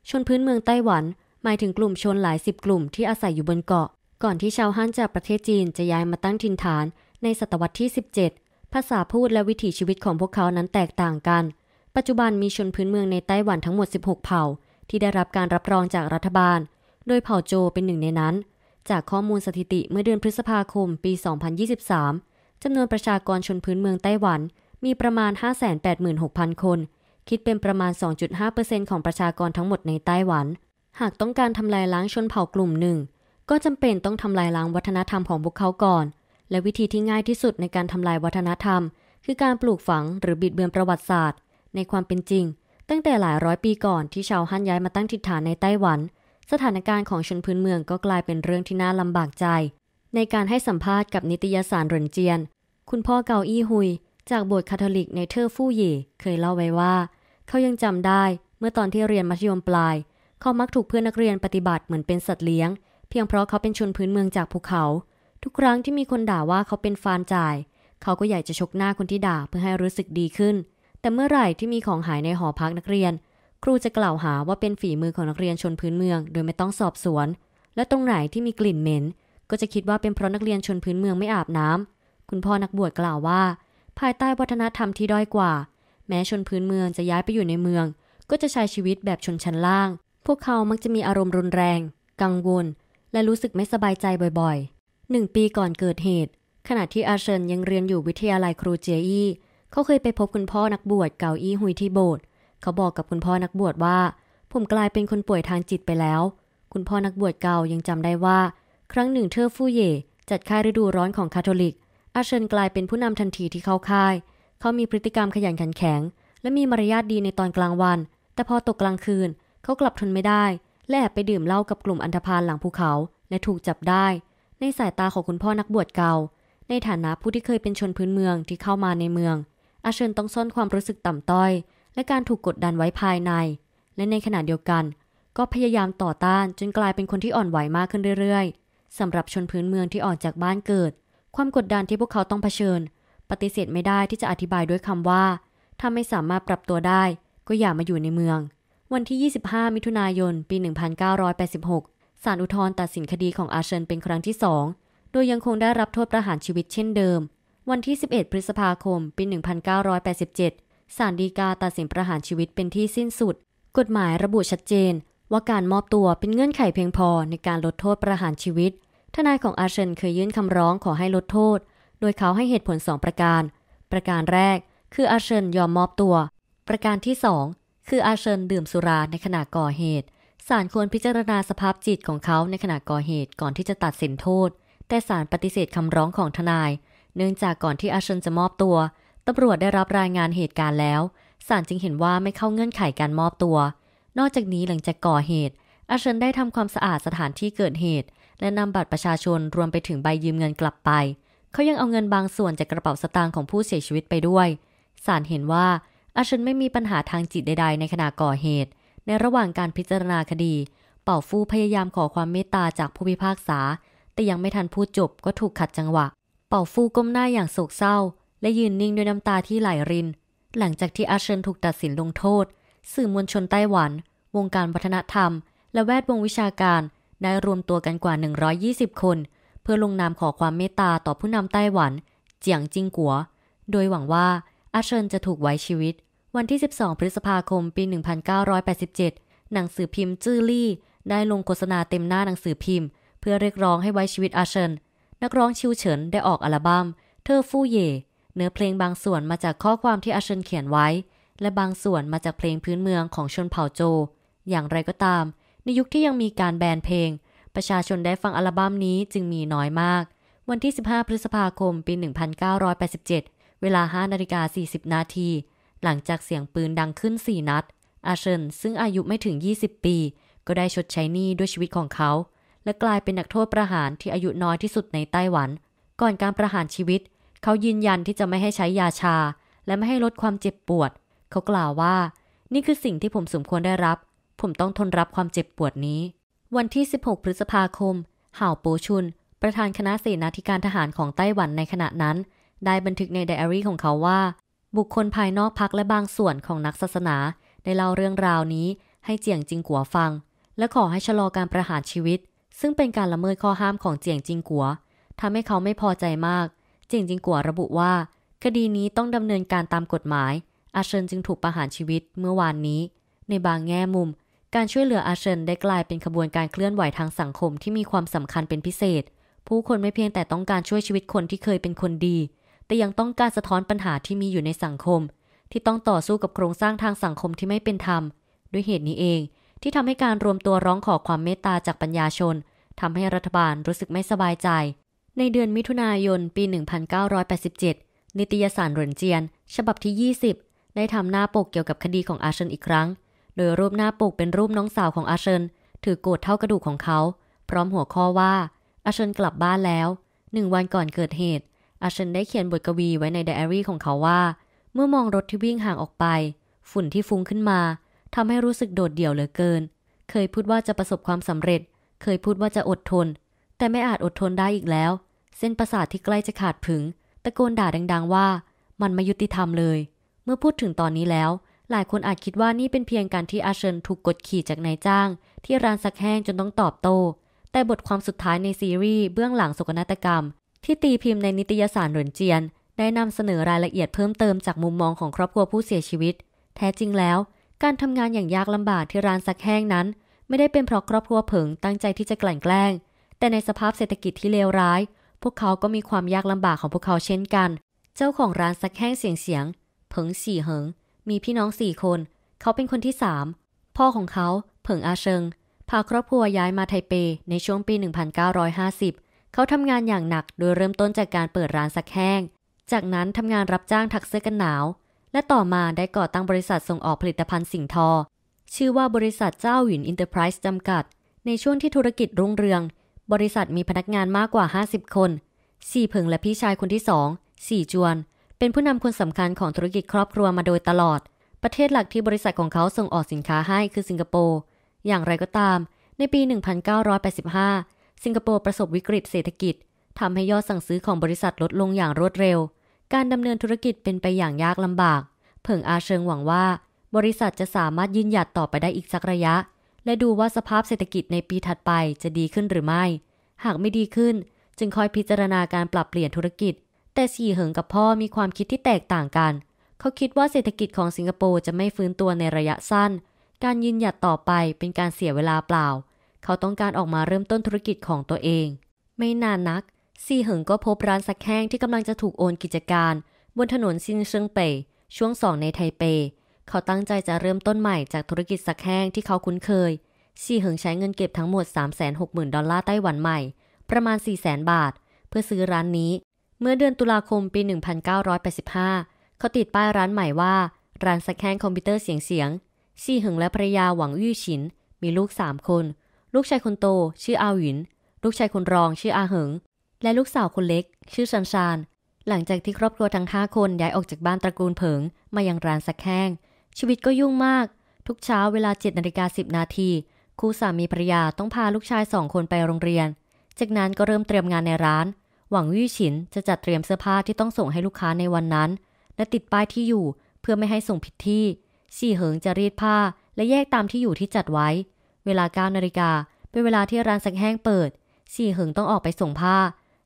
ชนพื้นเมืองไต้หวันหมายถึงกลุ่มชนหลายสิบกลุ่มที่อาศัยอยู่บนเกาะ ก่อนที่ชาวฮั่นจากประเทศจีน จะย้ายมาตั้งถิ่นฐาน ในศตวรรษที่ 17 ภาษาพูดและวิถีชีวิตของพวกเขานั้นแตกต่างกัน ปัจจุบันมีชนพื้นเมืองในไต้หวันทั้งหมด 16 เผ่าที่ได้รับการรับรองจากรัฐบาล โดยเผ่าโจเป็นหนึ่งในนั้น จากข้อมูลสถิติเมื่อเดือนพฤษภาคมปี 2023จำนวนประชากรชนพื้นเมืองไต้หวัน มีประมาณ 586,000 คน คิดเป็นประมาณ 2.5%ของประชากรทั้งหมดในไต้หวัน หากต้องการทำลายล้างชนเผ่ากลุ่มหนึ่ง ก็จำเป็นต้องทำลายล้างวัฒนธรรมของพวกเขาก่อน และวิธีที่ง่ายที่สุดในการทำลายวัฒนธรรม คือการปลูกฝังหรือบิดเบือนประวัติศาสตร์ ในความเป็นจริง ตั้งแต่หลายร้อยปีก่อนที่ชาวฮั่นย้ายมาตั้งถิ่นฐานในไต้หวัน สถานการณ์ของชนพื้นเมืองก็กลายเป็นเรื่องที่น่าลำบากใจในการให้สัมภาษณ์กับนิตยสารเหรินเจียน คุณพ่อเกาอี้ฮุย จากโบสถ์คาทอลิกในเทอร์ฟู่หยี่เคยเล่าไว้ว่า เขายังจำได้เมื่อตอนที่เรียนมัธยมปลาย เขามักถูกเพื่อนนักเรียนปฏิบัติเหมือนเป็นสัตว์เลี้ยง เพียงเพราะเขาเป็นชนพื้นเมืองจากภูเขา ทุกครั้งที่มีคนด่าว่าเขาเป็นฟานจ่าย เขาก็อยากจะชกหน้าคนที่ด่าเพื่อให้รู้สึกดีขึ้น แต่เมื่อไหร่ที่มีของหายในหอพักนักเรียน ครูจะกล่าวหาว่าเป็นฝีมือของนักเรียนชนพื้นเมืองโดยไม่ต้องสอบสวน และตรงไหนที่มีกลิ่นเหม็นก็จะคิดว่าเป็นเพราะนักเรียนชนพื้นเมืองไม่อาบน้ำ คุณพ่อนักบวชกล่าวว่า ภายใต้วัฒนธรรมที่ด้อยกว่า แม้ชนพื้นเมืองจะย้ายไปอยู่ในเมือง ก็จะใช้ชีวิตแบบชนชั้นล่าง พวกเขามักจะมีอารมณ์รุนแรง กังวล และรู้สึกไม่สบายใจบ่อยๆ หนึ่งปีก่อนเกิดเหตุ ขณะที่อาเชนยังเรียนอยู่วิทยาลัยครูเจียอี้เขาเคยไปพบคุณพ่อนักบวชเกาอี้หุยที่โบสถ์เขาบอกกับคุณพ่อนักบวชว่า ผมกลายเป็นคนป่วยทางจิตไปแล้ว คุณพ่อนักบวชเกายังจำได้ว่าครั้งหนึ่งเธอฟูเย่ จัดค่ายฤดูร้อนของคาทอลิก อาเชิญกลายเป็นผู้นำทันทีที่เข้าค่าย เขามีพฤติกรรมขยันขันแข็ง และมีมารยาทดีในตอนกลางวัน แต่พอตกกลางคืน เขากลับทนไม่ได้ และแอบไปดื่มเหล้ากับกลุ่มอันธพาลหลังภูเขา และถูกจับได้ ในสายตาของคุณพ่อนักบวชเก่า ในฐานะผู้ที่เคยเป็นชนพื้นเมืองที่เข้ามาในเมือง อาเชิญต้องซ่อนความรู้สึกต่ำต้อย และการถูกกดดันไว้ภายใน และในขณะเดียวกัน ก็พยายามต่อต้านจนกลายเป็นคนที่อ่อนไหวมากขึ้นเรื่อยๆสำหรับชนพื้นเมืองที่ออกจากบ้านเกิด ความกดดันที่พวกเขาต้องเผชิญ ปฏิเสธไม่ได้ที่จะอธิบายด้วยคำว่า ถ้าไม่สามารถปรับตัวได้ก็อย่ามาอยู่ในเมือง วันที่ 25 มิถุนายน ปี 1986 ศาลอุทธรณ์ตัดสินคดีของอาเชนเป็นครั้งที่สอง โดยยังคงได้รับโทษประหารชีวิตเช่นเดิม วันที่ 11 พฤษภาคม ปี 1987 ศาลฎีกาตัดสินประหารชีวิตเป็นที่สิ้นสุด กฎหมายระบุชัดเจนว่าการมอบตัวเป็นเงื่อนไขเพียงพอในการลดโทษประหารชีวิต ทนายของอาเชนเคยยื่นคำร้องขอให้ลดโทษ โดยเขาให้เหตุผล2ประการ ประการแรกคืออาเชนยอมมอบตัว ประการที่ 2 คืออาเชนดื่มสุราในขณะก่อเหตุ ศาลควรพิจารณาสภาพจิตของเขาในขณะก่อเหตุก่อนที่จะตัดสินโทษ แต่ศาลปฏิเสธคำร้องของทนาย เนื่องจากก่อนที่อาเชนจะมอบตัว ตำรวจได้รับรายงานเหตุการณ์แล้ว ศาลจึงเห็นว่าไม่เข้าเงื่อนไขการมอบตัวนอกจากนี้หลังจากก่อเหตุ อาเชิญได้ทำความสะอาดสถานที่เกิดเหตุ และนำบัตรประชาชนรวมไปถึงใบยืมเงินกลับไป เขายังเอาเงินบางส่วนจากกระเป๋าสตางค์ของผู้เสียชีวิตไปด้วยศาลเห็นว่า อาเชิญไม่มีปัญหาทางจิตใดๆในขณะก่อเหตุ ในระหว่างการพิจารณาคดีเป่าฟู่พยายามขอความเมตตาจากผู้พิพากษา แต่ยังไม่ทันพูดจบก็ถูกขัดจังหวะ เป่าฟู่ก้มหน้าอย่างโศกเศร้า และยืนนิ่งด้วยน้ำตาที่ไหลริน หลังจากที่อาเชิญถูกตัดสินลงโทษสื่อมวลชนไต้หวัน วงการวัฒนธรรม และแวดวงวิชาการ ได้รวมตัวกันกว่า 120 คน เพื่อลงนามขอความเมตตาต่อผู้นำไต้หวัน เจียง จิงกัว โดยหวังว่าอาเชิญจะถูกไว้ชีวิต วันที่ 12 พฤษภาคมปี 1987 หนังสือพิมพ์จื้อลี่ ได้ลงโฆษณาเต็มหน้าหนังสือพิมพ์ เพื่อเรียกร้องให้ไว้ชีวิตอาเชิญนักร้องชิวเฉินได้ออกอัลบัม้ม เธอฟู่เย่เนื้อเพลงบางส่วนมาจากข้อความที่อาเชิญเขียนไว้และบางส่วนมาจากเพลงพื้นเมืองของชนเผ่าโจ อย่างไรก็ตาม ในยุคที่ยังมีการแบนเพลง ประชาชนได้ฟังอัลบั้มนี้จึงมีน้อยมาก วันที่ 15 พฤษภาคมปี 1987 เวลา5นาฬิกา40 นาที หลังจากเสียงปืนดังขึ้น 4 นัด อาเชน ซึ่งอายุไม่ถึง 20 ปี ก็ได้ชดใช้หนี้ด้วยชีวิตของเขา และกลายเป็นนักโทษประหารที่อายุน้อยที่สุดในไต้หวัน ก่อนการประหารชีวิต เขายืนยันที่จะไม่ให้ใช้ยาชา และไม่ให้ลดความเจ็บปวดเขากล่าวว่า นี่คือสิ่งที่ผมสมควรได้รับ ผมต้องทนรับความเจ็บปวดนี้ วันที่ 16 พฤษภาคม ห่าวโปชุน ประธานคณะเสนาธิการทหารของไต้หวันในขณะนั้น ได้บันทึกในไดอารี่ของเขาว่า บุคคลภายนอกพักและบางส่วนของนักศาสนาได้เล่าเรื่องราวนี้ให้เจียงจิงกัวฟัง และขอให้ชะลอการประหารชีวิต ซึ่งเป็นการละเมิดข้อห้ามของเจียงจิงกัวทำให้เขาไม่พอใจมาก เจียงจิงกัวระบุว่า คดีนี้ต้องดำเนินการตามกฎหมายอาเชิจึงถูกประหารชีวิตเมื่อวานนี้ ในบางแง่มุม การช่วยเหลืออาเชิได้กลายเป็นขบวนการเคลื่อนไหวทางสังคมที่มีความสำคัญเป็นพิเศษ ผู้คนไม่เพียงแต่ต้องการช่วยชีวิตคนที่เคยเป็นคนดี แต่ยังต้องการสะท้อนปัญหาที่มีอยู่ในสังคม ที่ต้องต่อสู้กับโครงสร้างทางสังคมที่ไม่เป็นธรรม ด้วยเหตุนี้เอง ที่ทำให้การรวมตัวร้องขอความเมตตาจากปัญญาชน ทำให้รัฐบาลรู้สึกไม่สบายใจ ในเดือนมิถุนายนปี 1987 นิตยสารเหรินเจียน ฉบับที่ 20ได้ทำหน้าปกเกี่ยวกับคดีของอาเชนอีกครั้ง โดยรูปหน้าปกเป็นรูปน้องสาวของอาเชนถือโกดเท่ากระดูกของเขา พร้อมหัวข้อว่า อาเชนกลับบ้านแล้ว หนึ่งวันก่อนเกิดเหตุ อาเชนได้เขียนบทกวีไว้ในไดอารี่ของเขาว่า เมื่อมองรถที่วิ่งห่างออกไป ฝุ่นที่ฟุ้งขึ้นมา ทำให้รู้สึกโดดเดี่ยวเหลือเกิน เคยพูดว่าจะประสบความสำเร็จ เคยพูดว่าจะอดทน แต่ไม่อาจอดทนได้อีกแล้ว เส้นประสาทที่ใกล้จะขาดผึงตะโกนด่าดังๆว่า มันไม่ยุติธรรมเลยเมื่อพูดถึงตอนนี้แล้ว หลายคนอาจคิดว่านี่เป็นเพียงการที่อาเชิญถูกกดขี่จากนายจ้าง ที่ร้านซักแห้งจนต้องตอบโต้ แต่บทความสุดท้ายในซีรีส์เบื้องหลังสกนาตกรรม ที่ตีพิมพ์ในนิตยสารหรนเจียน ได้นำเสนอรายละเอียดเพิ่มเติมจากมุมมองของครอบครัวผู้เสียชีวิต แท้จริงแล้ว การทำงานอย่างยากลำบากที่ร้านซักแห้งนั้น ไม่ได้เป็นเพราะครอบครัวเผิงตั้งใจที่จะกลั่นแกล้ง แต่ในสภาพเศรษฐกิจที่เลวร้าย พวกเขาก็มีความยากลำบากของพวกเขาเช่นกัน เจ้าของร้านซักแห้งเสียงเสียงเผิงสี่เหิงมีพี่น้องสี่คน เขาเป็นคนที่สามพ่อของเขา เผิงอาเชิง พาครอบครัวย้ายมาไทเปในช่วงปี 1950 เขาทำงานอย่างหนักโดยเริ่มต้นจากการเปิดร้านซักแห้ง จากนั้นทำงานรับจ้างถักเสื้อกันหนาว และต่อมาได้ก่อตั้งบริษัทส่งออกผลิตภัณฑ์สิ่งทอ ชื่อว่าบริษัทเจ้าหวินอินเตอร์ไพรส์จำกัดในช่วงที่ธุรกิจรุ่งเรือง บริษัทมีพนักงานมากกว่า 50 คนสี่เพิงและพี่ชายคนที่สองสี่จวนเป็นผู้นำคนสำคัญของธุรกิจครอบครัวมาโดยตลอด ประเทศหลักที่บริษัทของเขาส่งออกสินค้าให้คือสิงคโปร์ อย่างไรก็ตาม ในปี 1985 สิงคโปร์ประสบวิกฤต เศรษฐกิจ ทำให้ยอดสั่งซื้อของบริษัทลดลงอย่างรวดเร็ว การดำเนินธุรกิจเป็นไปอย่างยากลำบาก เผิงอาเชิงหวังว่า บริษัทจะสามารถยืนหยัดต่อไปได้อีกสักระยะ และดูว่าสภาพเศรษฐกิจในปีถัดไปจะดีขึ้นหรือไม่ หากไม่ดีขึ้น จึงคอยพิจารณาการปรับเปลี่ยนธุรกิจแต่สี่เหิงกับพ่อมีความคิดที่แตกต่างกัน เขาคิดว่าเศรษฐกิจของสิงคโปร์จะไม่ฟื้นตัวในระยะสั้น การยืนหยัดต่อไปเป็นการเสียเวลาเปล่า เขาต้องการออกมาเริ่มต้นธุรกิจของตัวเอง ไม่นานนักซี่เหิงก็พบร้านซักแห้งที่กำลังจะถูกโอนกิจการ บนถนนซินเซิงเป่ยช่วงสองในไทเป เขาตั้งใจจะเริ่มต้นใหม่จากธุรกิจซักแห้งที่เขาคุ้นเคยซี่เหิงใช้เงินเก็บทั้งหมด 360,000ดอลลาร์ไต้หวันใหม่ ประมาณ 400,000 บาท เพื่อซื้อร้านนี้เมื่อเดือนตุลาคมปี 1985 เขาติดป้ายร้านใหม่ว่า ร้านสักแกงคอมพิวเตอร์เสียงเสียงซีหึงและภรรยาหวังยี่ฉิน มีลูก 3 คน ลูกชายคนโต ชื่ออาหวิน ลูกชายคนรองชื่ออาหึงและลูกสาวคนเล็ก ชื่อชันชานหลังจากที่ครอบครัวทั้ง 5 คนย้ายออกจากบ้านตระกูล เผิงมายังร้านสักแกงชีวิตก็ยุ่งมาก ทุกเช้าเวลา7นาฬิกา10นาทีคู่สามีภรรยาต้องพาลูกชายสองคนไปโรงเรียน จากนั้นก็เริ่มเตรียมงานในร้านหวังวี่ฉินจะจัดเตรียมเสื้อผ้าที่ต้องส่งให้ลูกค้าในวันนั้น และติดป้ายที่อยู่เพื่อไม่ให้ส่งผิดที่สี่เหิงจะรีดผ้า และแยกตามที่อยู่ที่จัดไว้ เวลา9นาฬิกาเป็นเวลาที่ร้านสักแห้งเปิดสี่เหิงต้องออกไปส่งผ้า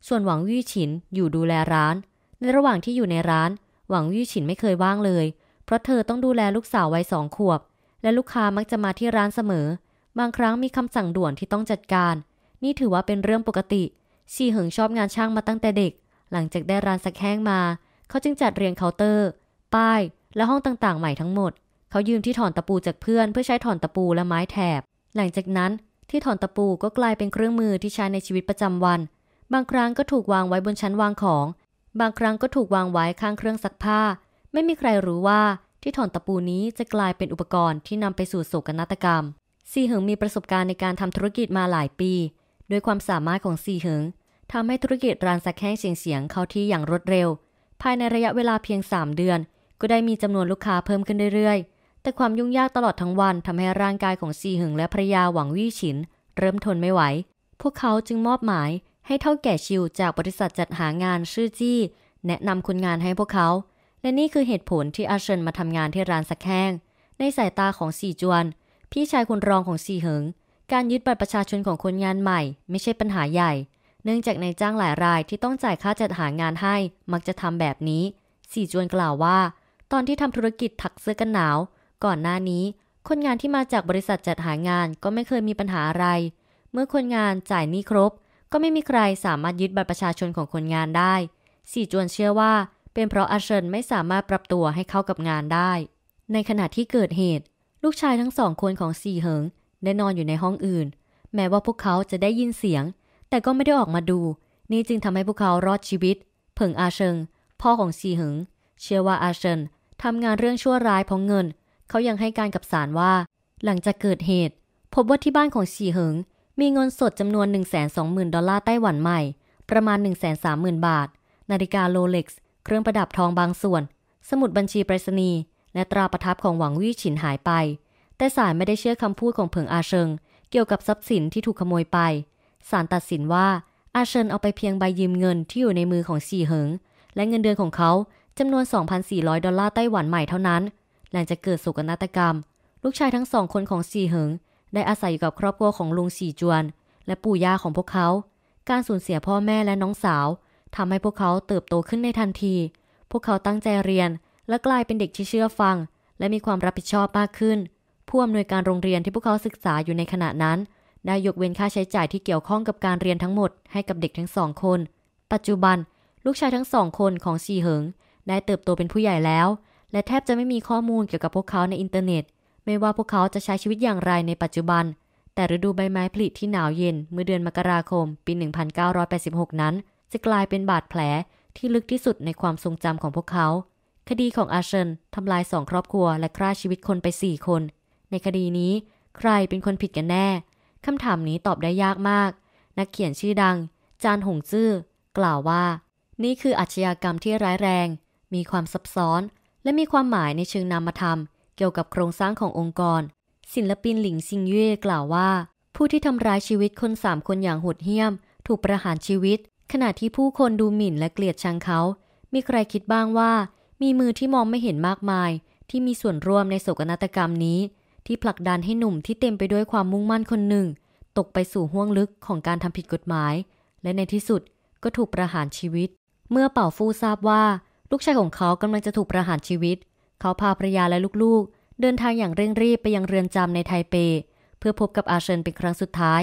ส่วนหวังวี่ฉินอยู่ดูแลร้าน ในระหว่างที่อยู่ในร้าน หวังวี่ฉินไม่เคยว่างเลย เพราะเธอต้องดูแลลูกสาววัยสองขวบ และลูกค้ามักจะมาที่ร้านเสมอ บางครั้งมีคำสั่งด่วนที่ต้องจัดการ นี่ถือว่าเป็นเรื่องปกติเซีเหิงชอบงานช่างมาตั้งแต่เด็ก หลังจากได้ร้านสักแห้งมา เขาจึงจัดเรียงเคาน์เตอร์ ป้าย และห้องต่างๆใหม่ทั้งหมด เขายืมที่ถอนตะปูจากเพื่อนเพื่อใช้ถอนตะปูและไม้แถบ หลังจากนั้นที่ถอนตะปูก็กลายเป็นเครื่องมือที่ใช้ในชีวิตประจำวัน บางครั้งก็ถูกวางไว้บนชั้นวางของ บางครั้งก็ถูกวางไว้ข้างเครื่องซักผ้า ไม่มีใครรู้ว่าที่ถอนตะปูนี้จะกลายเป็นอุปกรณ์ที่นำไปสู่โศกนาฏกรรม ซีเหิงมีประสบการณ์ในการทำธุรกิจมาหลายปีด้วยความสามารถของซีเหิงทำให้ธุรกิจร้านซักแห้งเฉียงเฉียงเข้าที่อย่างรวดเร็ว ภายในระยะเวลาเพียง 3 เดือน ก็ได้มีจำนวนลูกค้าเพิ่มขึ้นเรื่อยๆ แต่ความยุ่งยากตลอดทั้งวัน ทำให้ร่างกายของซีเหิงและภรยาหวังวี่ฉิน เริ่มทนไม่ไหว พวกเขาจึงมอบหมายให้เท่าแก่ชิวจากบริษัทจัดหางานชื่อจี้แนะนำคนงานให้พวกเขา และนี่คือเหตุผลที่อาเชิญมาทำงานที่ร้านสักแห้งในสายตาของซีจวนพี่ชายคนรองของซีเหิงการยึดบัตรประชาชนของคนงานใหม่ ไม่ใช่ปัญหาใหญ่ เนื่องจากนายจ้างหลายรายที่ต้องจ่ายค่าจัดหางานให้ มักจะทำแบบนี้สี่จวนกล่าวว่า ตอนที่ทำธุรกิจถักเสื้อกันหนาว ก่อนหน้านี้ คนงานที่มาจากบริษัทจัดหางานก็ไม่เคยมีปัญหาอะไร เมื่อคนงานจ่ายหนี้ครบ ก็ไม่มีใครสามารถยึดบัตรประชาชนของคนงานได้ สี่จวนเชื่อว่า เป็นเพราะอาเชิญไม่สามารถปรับตัวให้เข้ากับงานได้ ในขณะที่เกิดเหตุ ลูกชายทั้งสองคนของสี่เหิงได้นอนอยู่ในห้องอื่น แม้ว่าพวกเขาจะได้ยินเสียง แต่ก็ไม่ได้ออกมาดู นี่จึงทำให้พวกเขารอดชีวิต เผิงอาเชิง พ่อของซีหึงเชื่อว่าอาเชิงทำงานเรื่องชั่วร้ายเพราะเงิน เขายังให้การกับศาลว่า หลังจากเกิดเหตุ พบว่าที่บ้านของซีหึงมีเงินสดจำนวน 1 2 0 0 0 0ดอลลาร์ไต้หวันใหม่ ประมาณ1 3 0 0 0 0 บาท นาฬิกาโรเล็กซ์ เครื่องประดับทองบางส่วน สมุดบัญชีไปรษณีย์และตราประทับของหวังวี่ฉินหายไปแต่ศาลไม่ได้เชื่อคำพูดของเผิงอาเชิงเกี่ยวกับทรัพย์สินที่ถูกขโมยไป ศาลตัดสินว่าอาเชิญเอาไปเพียงใบยืมเงินที่อยู่ในมือของสี่เหิงและเงินเดือนของเขา จำนวน 2,400 ดอลลาร์ไต้หวันใหม่เท่านั้น หลังจากเกิดโศกนาฏกรรม ลูกชายทั้งสองคนของสี่เหิงได้อาศัยอยู่กับครอบครัวของลุงสี่จวนและปู่ย่าของพวกเขา การสูญเสียพ่อแม่และน้องสาวทำให้พวกเขาเติบโตขึ้นในทันที พวกเขาตั้งใจเรียนและกลายเป็นเด็กที่เชื่อฟัง และมีความรับผิดชอบมากขึ้นผู้อำนวยการโรงเรียนที่พวกเขาศึกษาอยู่ในขณะนั้น ได้ยกเว้นค่าใช้จ่ายที่เกี่ยวข้องกับการเรียนทั้งหมดให้กับเด็กทั้งสองคน ปัจจุบันลูกชายทั้งสองคนของซีเหิงได้เติบโตเป็นผู้ใหญ่แล้ว และแทบจะไม่มีข้อมูลเกี่ยวกับพวกเขาในอินเทอร์เน็ต ไม่ว่าพวกเขาจะใช้ชีวิตอย่างไรในปัจจุบัน แต่ฤดูใบไม้ผลิที่หนาวเย็น เมื่อเดือนมกราคม ปี 1986 นั้นจะกลายเป็นบาดแผลที่ลึกที่สุดในความทรงจำของพวกเขา คดีของอาเชนทำลายสองครอบครัวและฆ่าชีวิตคนไปสี่คนในคดีนี้ใครเป็นคนผิดกันแน่ คำถามนี้ตอบได้ยากมาก นักเขียนชื่อดัง จานหงจื้อกล่าวว่า นี่คืออาชญากรรมที่ร้ายแรง มีความซับซ้อน และมีความหมายในเชิงนามธรรม เกี่ยวกับโครงสร้างขององค์กร ศิลปินหลิงซิงเย่กล่าวว่า ผู้ที่ทำร้ายชีวิตคนสามคนอย่างโหดเหี้ยม ถูกประหารชีวิต ขณะที่ผู้คนดูหมิ่นและเกลียดชังเขา มีใครคิดบ้างว่า มีมือที่มองไม่เห็นมากมาย ที่มีส่วนร่วมในโศกนาฏกรรมนี้ที่ผลักดันให้หนุ่มที่เต็มไปด้วยความมุ่งมั่นคนหนึ่ง ตกไปสู่ห้วงลึกของการทำผิดกฎหมาย และในที่สุดก็ถูกประหารชีวิต เมื่อเป่าฟู่ทราบว่าลูกชายของเขากำลังจะถูกประหารชีวิต เขาพาภรรยาและลูก ๆ เดินทางอย่างเร่งรีบไปยังเรือนจำในไทเป เพื่อพบกับอาเชนเป็นครั้งสุดท้าย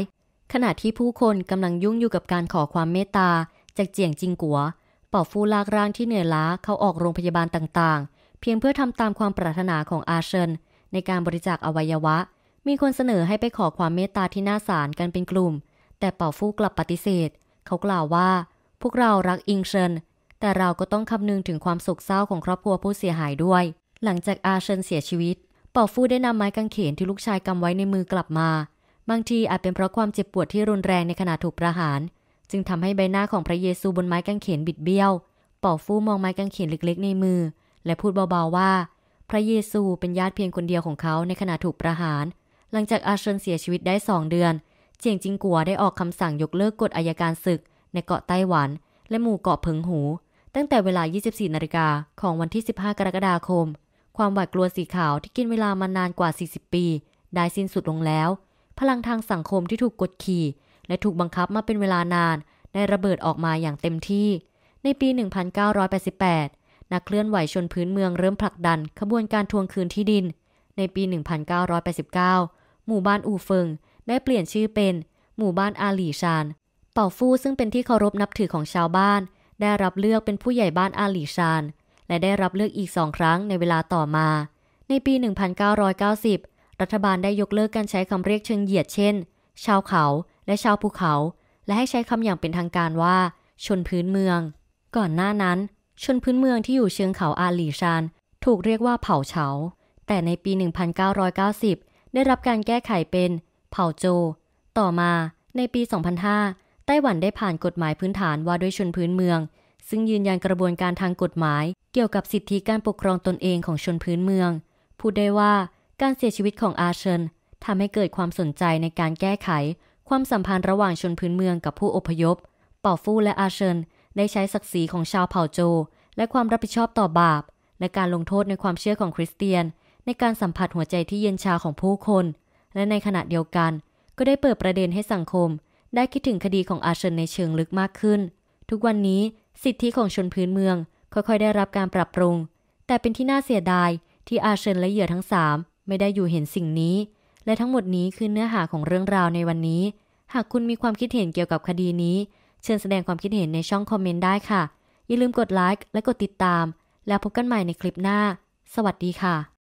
ขณะที่ผู้คนกำลังยุ่งอยู่กับการขอความเมตตาจากเจียงจิงกัว เป่าฟู่ลากร่างที่เหนื่อยล้าเขาออกโรงพยาบาลต่างๆ เพียงเพื่อทำตามความปรารถนาของอาเชนในการบริจาคอวัยวะ มีคนเสนอให้ไปขอความเมตตาที่หน้าศาลกันเป็นกลุ่ม แต่เป่าฟู่กลับปฏิเสธ เขากล่าวว่า พวกเรารักอิงเชนแต่เราก็ต้องคำนึงถึงความสุขเศร้าของครอบครัวผู้เสียหายด้วย หลังจากอาเชนเสียชีวิตเป่าฟู่ได้นำไม้กางเขนที่ลูกชายกำไว้ในมือกลับมาบางทีอาจเป็นเพราะความเจ็บปวดที่รุนแรงในขณะถูกประหาร จึงทำให้ใบหน้าของพระเยซูบนไม้กางเขนบิดเบี้ยวเป่าฟู่มองไม้กางเขนเล็กๆ ในมือ และพูดเบาๆว่าพระเยซูเป็นญาติเพียงคนเดียวของเขาในขณะถูกประหาร หลังจากอาเชิญเสียชีวิตได้สองเดือนเจียงจิงกัวได้ออกคำสั่งยกเลิกกฎอายการศึกในเกาะไต้หวันและหมู่เกาะเพิงหู ตั้งแต่เวลา 24 นาฬิกาของวันที่ 15 กรกฎาคม ความหวาดกลัวสีขาวที่กินเวลามานานกว่า 40 ปี ได้สิ้นสุดลงแล้ว พลังทางสังคมที่ถูกกดขี่และถูกบังคับมาเป็นเวลานานได้ระเบิดออกมาอย่างเต็มที่ ในปี 1988นักเคลื่อนไหวชนพื้นเมืองเริ่มผลักดันขบวนการทวงคืนที่ดิน ในปี 1989 หมู่บ้านอูเฟิงได้เปลี่ยนชื่อเป็น หมู่บ้านอาหลีชาน เป่าฟู่ซึ่งเป็นที่เคารพนับถือของชาวบ้าน ได้รับเลือกเป็นผู้ใหญ่บ้านอาหลีชาน และได้รับเลือกอีกสองครั้งในเวลาต่อมา ในปี 1990 รัฐบาลได้ยกเลิกการใช้คำเรียกเชิงเหยียดเช่น ชาวเขาและชาวภูเขา และให้ใช้คำอย่างเป็นทางการว่า ชนพื้นเมือง ก่อนหน้านั้นชนพื้นเมืองที่อยู่เชิงเขาอาหลีชานถูกเรียกว่าเผ่าเฉา แต่ในปี 1990 ได้รับการแก้ไขเป็นเผ่าโจ ต่อมา ในปี 2005 ไต้หวันได้ผ่านกฎหมายพื้นฐานว่าด้วยชนพื้นเมือง ซึ่งยืนยันกระบวนการทางกฎหมายเกี่ยวกับสิทธิการปกครองตนเองของชนพื้นเมือง พูดได้ว่าการเสียชีวิตของอาเชนทำให้เกิดความสนใจในการแก้ไข ความสัมพันธ์ระหว่างชนพื้นเมืองกับผู้อพยพ เป่าฟู่และอาเชนได้ใช้ศักดิ์ศรีของชาวเผ่าโจ และความรับผิดชอบต่อบาปและการลงโทษในความเชื่อของคริสเตียน ในการสัมผัสหัวใจที่เย็นชาของผู้คน และในขณะเดียวกัน ก็ได้เปิดประเด็นให้สังคม ได้คิดถึงคดีของอาเชนในเชิงลึกมากขึ้น ทุกวันนี้ สิทธิของชนพื้นเมืองค่อยๆ ได้รับการปรับปรุง แต่เป็นที่น่าเสียดายที่อาเชนและเหยื่อทั้งสามไม่ได้อยู่เห็นสิ่งนี้ และทั้งหมดนี้คือเนื้อหาของเรื่องราวในวันนี้ หากคุณมีความคิดเห็นเกี่ยวกับคดีนี้เชิญแสดงความคิดเห็นในช่องคอมเมนต์ได้ค่ะ อย่าลืมกดไลค์และกดติดตาม แล้วพบกันใหม่ในคลิปหน้า สวัสดีค่ะ